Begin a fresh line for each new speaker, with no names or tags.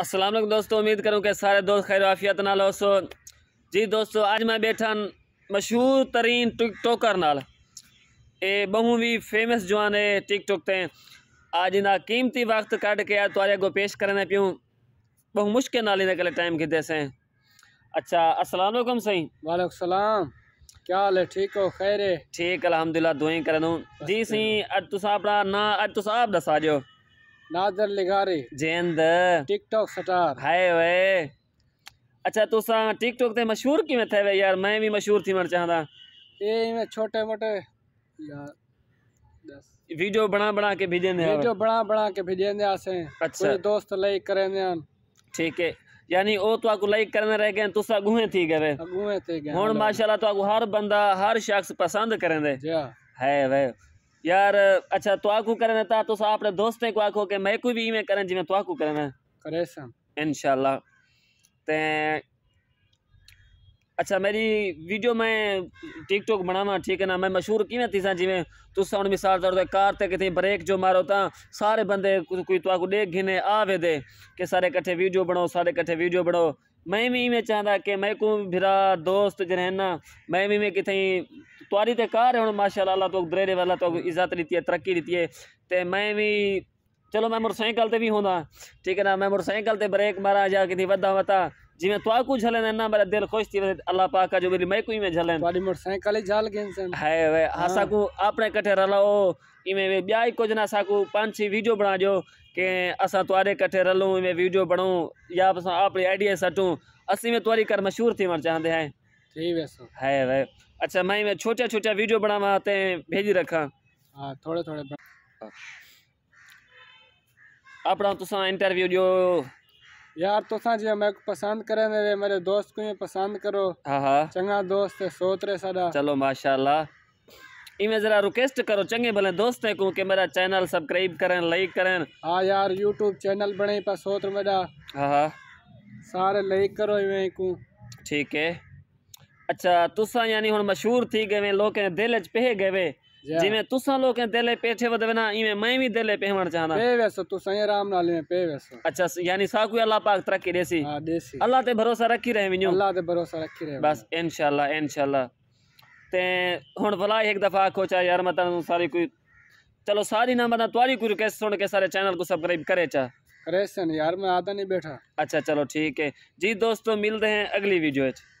असलम दोस्तों उम्मीद करूँ कि सारे दोस्त खैर आफियत लो सो जी दोस्तों अज मैं बैठा मशहूर तरीन टिक टॉकर नाल ए बहु भी फेमस जवान है टिक टॉक ते आज इन्हें कीमती वक्त कट के तुरे अगो पेश करने पी बहु मुश्किल नाल इन्हें कल टाइम किते सें अच्छा असलम सही वालेकुम सलाम क्या हाल है ठीक हो खैर है ठीक अलहमदुल्ला दुआई कर जी सही अज तुम अपना ना अज तुम आप दसा जो नाजर लिगारे जेंद टिकटॉक स्टार हाय वे अच्छा तो सा टिकटॉक ते मशहूर किवें थे वे यार मैं भी मशहूर थी मर चाहंदा ए में छोटे मोटे यार वीडियो बना बना के भेजन वीडियो बना बना के भेजन आसे अच्छा दोस्त लाइक करन ठीक है यानी ओ तो को लाइक करने रह गए तुसा गुहे थी गए गुहे थी गए हुन हाँ। माशाल्लाह तो हर बंदा हर शख्स पसंद करन है हाँ। वे यार अच्छा त्वाकू करन था तो अपने तो दोस्ते को आखो के मैं को भी इवें करन जिवें त्वाकू करना करे सा इंशाल्लाह ते अच्छा मेरी वीडियो में टिकटॉक बनावा ठीक है ना मैं मशहूर किवें थी सा जिवें तुसा हुन मिसाल तौर ते कार ते कितनी ब्रेक जो मारो ता सारे बंदे कोई त्वाकू तो देख गिने आवे दे के सारे इकट्ठे वीडियो बनाओ सारे इकट्ठे वीडियो बनाओ मैं भी इवें चाहता कि मैं को भरा दोस्त जरे ना मैं भी में किथे तो आ कार है हूँ माशा अल्लाह तो दरेरे वाला तो इज्जत लीती है तरक्की लीती है तो मैं भी चलो मैं मोटरसाइकिल ते भी होंदा ठीक है ना मैं मोटरसाइकिल ते ब्रेक मारा जा कि वधा वता जिवें त्वा को झलन ना मेरा दिल खुश थी अल्लाह पाक का जो मेरी मैं में झलन मोटरसाइकिल झल गए है वे हाँ। को आपने कठे रलाओ इमे वे ब्याह कुछ ना सा पांच छह वीडियो बना जो के असा त्वारे कठे रलो इमे वीडियो बनो या अपने आइडिया सटूं असि में तुरी कर मशहूर थी मर चाहते हैं है भाई अच्छा मैं मैं छोटा छोटा वीडियो बना आते हैं भेज रखा थोड़े थोड़े अपना तो इंटरव्यू जो यार तुसा जी मैं पसंद करे मेरे मेरे दोस्त को पसंद करो हाँ हाँ चंगा दोस्त है सोतरे रे सदा चलो माशाल्लाह इमें जरा रिक्वेस्ट करो चंगे भले दोस्त है को कि मेरा चैनल सब्सक्राइब करें लाइक करें हाँ यार यूट्यूब चैनल बने पर सोत मेरा हाँ हाँ सारे लाइक करो इवें को ठीक है अच्छा तुसा यानी हुन मशहूर थी गए लोके दिल च पे गए जिमे तुसा लोके दिल पेठे वदवे ना इमे मैं भी दिल पेवण चाहना पे वेसो तुसा ये राम नाल में पे वेसो अच्छा यानी साकु अल्लाह पाक तरक्की देसी हां देसी अल्लाह ते भरोसा रखी रहे विनु अल्लाह ते भरोसा रखी रहे बस इंशाल्लाह इंशाल्लाह ते हुन भला एक दफा खोचा यार मतन सारी कोई चलो सारी ना मतन तुम्हारी कोई रिक्वेस्ट सुन के सारे चैनल को सब्सक्राइब करे चा करे सन यार मैं आदा नहीं बैठा अच्छा चलो ठीक है जी दोस्तों मिलते हैं अगली वीडियो में